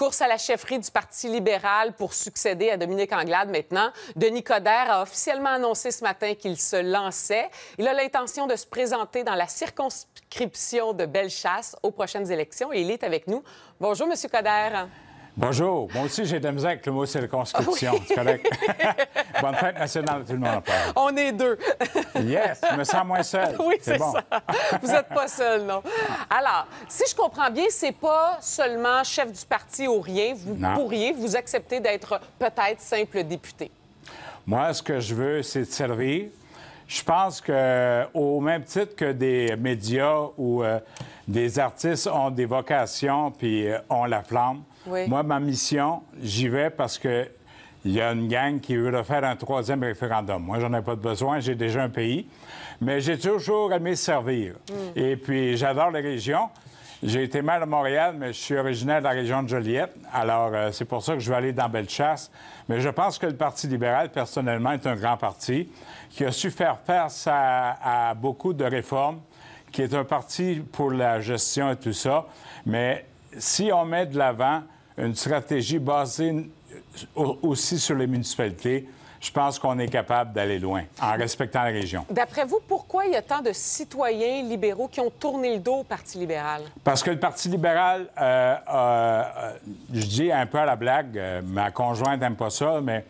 course à la chefferie du Parti libéral pour succéder à Dominique Anglade maintenant. Denis Coderre a officiellement annoncé ce matin qu'il se lançait. Il a l'intention de se présenter dans la circonscription de Bellechasse aux prochaines élections et il est avec nous. Bonjour, Monsieur Coderre. Bonjour. Moi aussi, j'ai de la misère avec le mot circonscription. Ah c'est correct. Bonne fête nationale à tout le monde. On est deux. yes, je me sens moins seul. Oui, c'est bon. ça. Vous n'êtes pas seul, non. Alors, si je comprends bien, c'est pas seulement chef du parti ou rien. Vous pourriez vous accepter d'être peut-être simple député. Moi, ce que je veux, c'est de servir, je pense qu'au même titre que des médias ou euh, des artistes ont des vocations puis euh, ont la flamme, moi, ma mission, j'y vais parce que il y a une gang qui veut refaire un troisième référendum. Moi, j'en ai pas besoin, j'ai déjà un pays. Mais j'ai toujours aimé servir. Mm. Et puis, j'adore les régions. J'ai été mal à Montréal, mais je suis originaire de la région de Joliette. Alors, euh, c'est pour ça que je vais aller dans Bellechasse. Mais je pense que le Parti libéral, personnellement, est un grand parti qui a su faire face à beaucoup de réformes, qui est un parti pour la gestion et tout ça. Mais si on met de l'avant une stratégie basée aussi sur les municipalités, je pense qu'on est capable d'aller loin en respectant la région. D'après vous, pourquoi il y a tant de citoyens libéraux qui ont tourné le dos au Parti libéral? Parce que le Parti libéral, euh, euh, je dis un peu à la blague, euh, ma conjointe n'aime pas ça, mais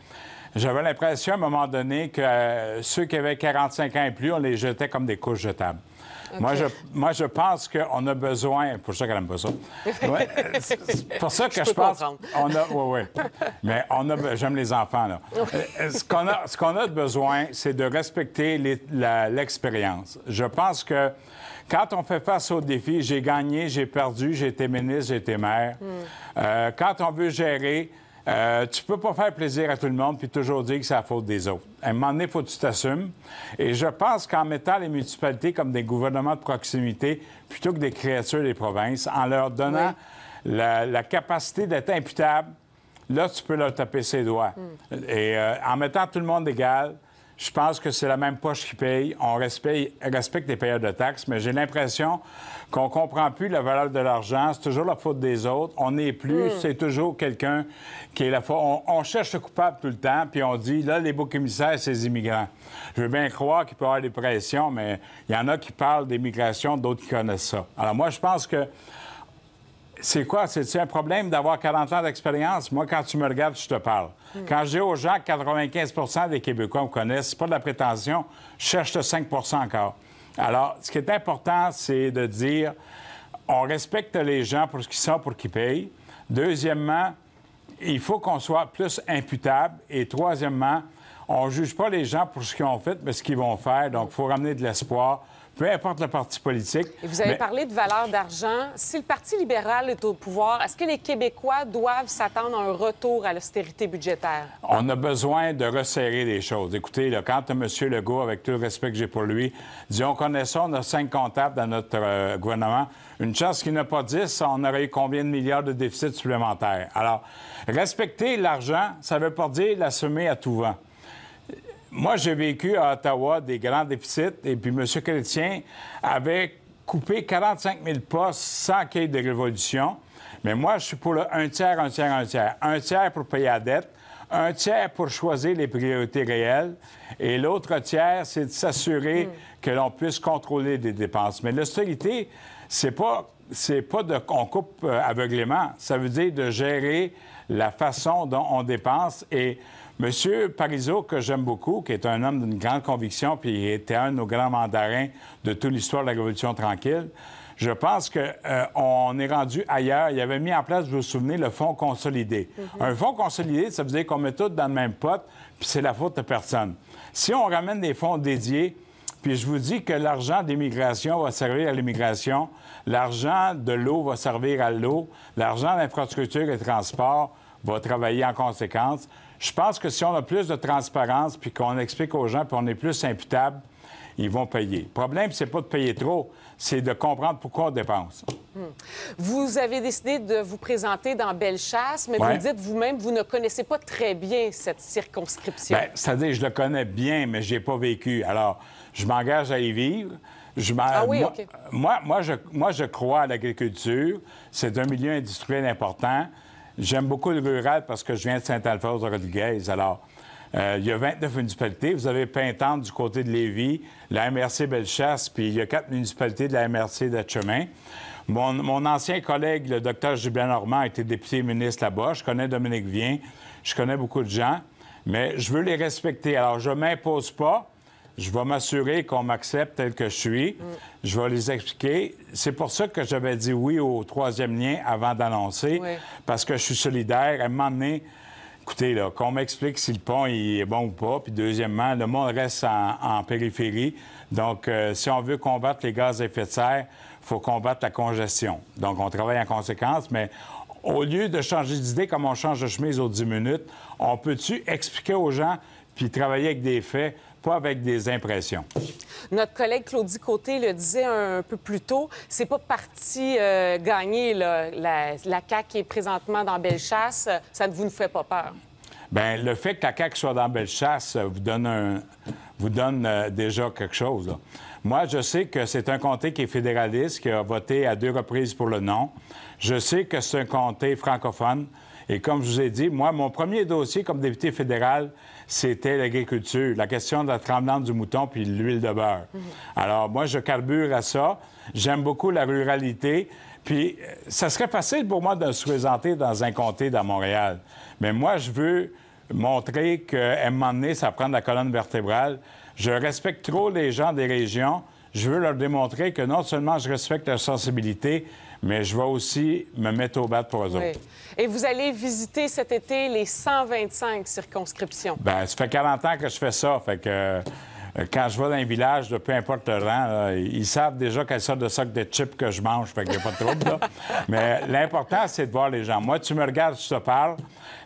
j'avais l'impression à un moment donné que ceux qui avaient 45 ans et plus, on les jetait comme des couches jetables. Moi, je, moi, je pense qu'on a besoin. pour ça qu'elle aime pas ça. c'est pour ça que je, pense. On a, oui, oui. Mais on j'aime les enfants, là. Euh, ce qu'on a, de besoin, c'est de respecter l'expérience. Je pense que quand on fait face aux défis, j'ai gagné, j'ai perdu, j'ai été ministre, j'ai été maire. Hmm. Euh, quand on veut gérer, tu euh, tu peux pas faire plaisir à tout le monde puis toujours dire que c'est la faute des autres. À un moment donné, il faut que tu t'assumes. Et je pense qu'en mettant les municipalités comme des gouvernements de proximité plutôt que des créatures des provinces, en leur donnant la, capacité d'être imputable, là, tu peux leur taper ses doigts. Hmm. Et euh, en mettant tout le monde égal, je pense que c'est la même poche qui paye. On respecte, respecte les payeurs de taxes, mais j'ai l'impression qu'on ne comprend plus la valeur de l'argent. C'est toujours la faute des autres. On n'est plus. Hmm. C'est toujours quelqu'un qui est la faute. On, cherche le coupable tout le temps, puis on dit là, les beaux commissaires, c'est les immigrants. Je veux bien croire qu'il peut y avoir des pressions, mais il y en a qui parlent d'immigration, d'autres qui connaissent ça. Alors moi, je pense que c'est quoi? C'est un problème d'avoir 40 ans d'expérience? Moi, quand tu me regardes, je te parle. Hmm. Quand je dis aux gens que 95 des Québécois me connaissent, c'est pas de la prétention, je cherche le 5 encore. Alors, ce qui est important, c'est de dire on respecte les gens pour ce qu'ils sont, pour qu'ils payent. Deuxièmement, il faut qu'on soit plus imputable. Et troisièmement, on ne juge pas les gens pour ce qu'ils ont fait, mais ce qu'ils vont faire. Donc, il faut ramener de l'espoir peu importe le parti politique. vous avez parlé de valeur d'argent. Si le Parti libéral est au pouvoir, est-ce que les Québécois doivent s'attendre à un retour à l'austérité budgétaire? On a besoin de resserrer les choses. Écoutez, quand M. Legault, avec tout le respect que j'ai pour lui, dit on connaît ça, on a cinq comptables dans notre euh, gouvernement, une chance qu'il n'a pas dix, on aurait eu combien de milliards de déficits supplémentaires? Alors, respecter l'argent, ça ne veut pas dire l'assumer à tout vent moi, j'ai vécu à Ottawa des grands déficits et puis M. Chrétien avait coupé 45 000 postes sans qu'il y ait de révolution. Mais moi, je suis pour le un tiers, un tiers, un tiers. Un tiers pour payer la dette, un tiers pour choisir les priorités réelles et l'autre tiers, c'est de s'assurer hmm. que l'on puisse contrôler des dépenses. Mais l'austérité, c'est pas c'est pas de on coupe euh, aveuglément, ça veut dire de gérer la façon dont on dépense et Monsieur Parizeau, que j'aime beaucoup, qui est un homme d'une grande conviction, puis il était un de nos grands mandarins de toute l'histoire de la Révolution tranquille, je pense qu'on euh, est rendu ailleurs. Il avait mis en place, vous vous souvenez, le fonds consolidé. Mhm. Un fonds consolidé, ça veut dire qu'on met tout dans le même pot, puis c'est la faute de personne. Si on ramène des fonds dédiés, puis je vous dis que l'argent d'immigration va servir à l'immigration, l'argent de l'eau va servir à l'eau, l'argent d'infrastructure et transport va travailler en conséquence. Je pense que si on a plus de transparence, puis qu'on explique aux gens, puis qu'on est plus imputable, ils vont payer. Le problème, c'est pas de payer trop, c'est de comprendre pourquoi on dépense. Hmm. Vous avez décidé de vous présenter dans chasse, mais vous dites vous-même vous ne connaissez pas très bien cette circonscription. Ben, c'est-à-dire, je le connais bien, mais je ai pas vécu. Alors, je m'engage à y vivre. ah oui, moi, je, moi, je crois à l'agriculture. C'est un milieu industriel important. J'aime beaucoup le rural parce que je viens de Saint-Alphonse-Rodriguez. Alors, euh, il y a 29 municipalités. Vous avez Pintante du côté de Lévis, la MRC Bellechasse, puis il y a quatre municipalités de la MRC d'Atchemin. Mon, mon ancien collègue, le docteur Gilbert Normand, été député ministre là-bas. Je connais Dominique Vien, je connais beaucoup de gens, mais je veux les respecter. Alors, je ne m'impose pas, je vais m'assurer qu'on m'accepte tel que je suis. Je vais les expliquer. C'est pour ça que j'avais dit oui au troisième lien avant d'annoncer, parce que je suis solidaire. À un moment écoutez, là, qu'on m'explique si le pont est bon ou pas. Puis deuxièmement, le monde reste en, périphérie. Donc, euh, si on veut combattre les gaz à effet de serre, il faut combattre la congestion. Donc, on travaille en conséquence, mais au lieu de changer d'idée comme on change de chemise aux 10 minutes, on peut-tu expliquer aux gens puis travailler avec des faits pas avec des impressions. Notre collègue Claudie Côté le disait un peu plus tôt, c'est pas parti euh, gagner La, la CAQ qui est présentement dans Bellechasse. Ça ne vous ne fait pas peur? Bien, le fait que la CAQ soit dans Bellechasse euh, vous donne, vous donne euh, déjà quelque chose. Moi, je sais que c'est un comté qui est fédéraliste, qui a voté à deux reprises pour le non. Je sais que c'est un comté francophone. Et comme je vous ai dit, moi, mon premier dossier comme député fédéral, c'était l'agriculture, la question de la tremblante du mouton puis l'huile de beurre. Mhm. Alors, moi, je carbure à ça. J'aime beaucoup la ruralité. Puis, euh, ça serait facile pour moi de se présenter dans un comté dans Montréal. Mais moi, je veux montrer qu'à un moment donné, ça prend de la colonne vertébrale. Je respecte trop les gens des régions. Je veux leur démontrer que non seulement je respecte leur sensibilité, mais je vais aussi me mettre au bat pour eux autres. Et vous allez visiter cet été les 125 circonscriptions. Bien, ça fait 40 ans que je fais ça, fait que euh, quand je vais dans un village, de peu importe le rang, ils savent déjà quelle sorte de sac de chips que je mange, fait qu'il n'y a pas de trouble. Mais l'important, c'est de voir les gens. Moi, tu me regardes, tu te parles.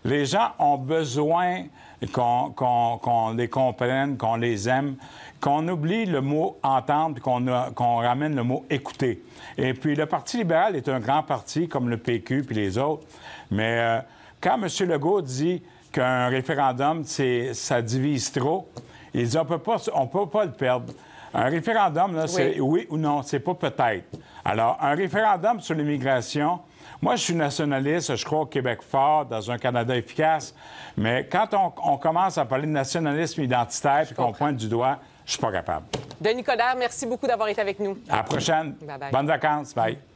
Les gens ont besoin qu'on les comprenne, qu'on les aime, qu'on oublie le mot entendre, qu'on ramène le mot écouter. Et puis, le Parti libéral est un grand parti, comme le PQ puis les autres. Mais euh, quand M. Legault dit qu'un référendum, ça divise trop, ils on peut pas, peut pas le perdre. Un référendum, c'est oui. ou non, c'est pas peut-être. Alors, un référendum sur l'immigration, moi, je suis nationaliste, je crois au Québec fort, dans un Canada efficace, mais quand on, commence à parler de nationalisme identitaire et qu'on pointe du doigt, je suis pas capable. Denis Coderre, merci beaucoup d'avoir été avec nous. À la prochaine. Bye bye. Bonnes vacances. Bye.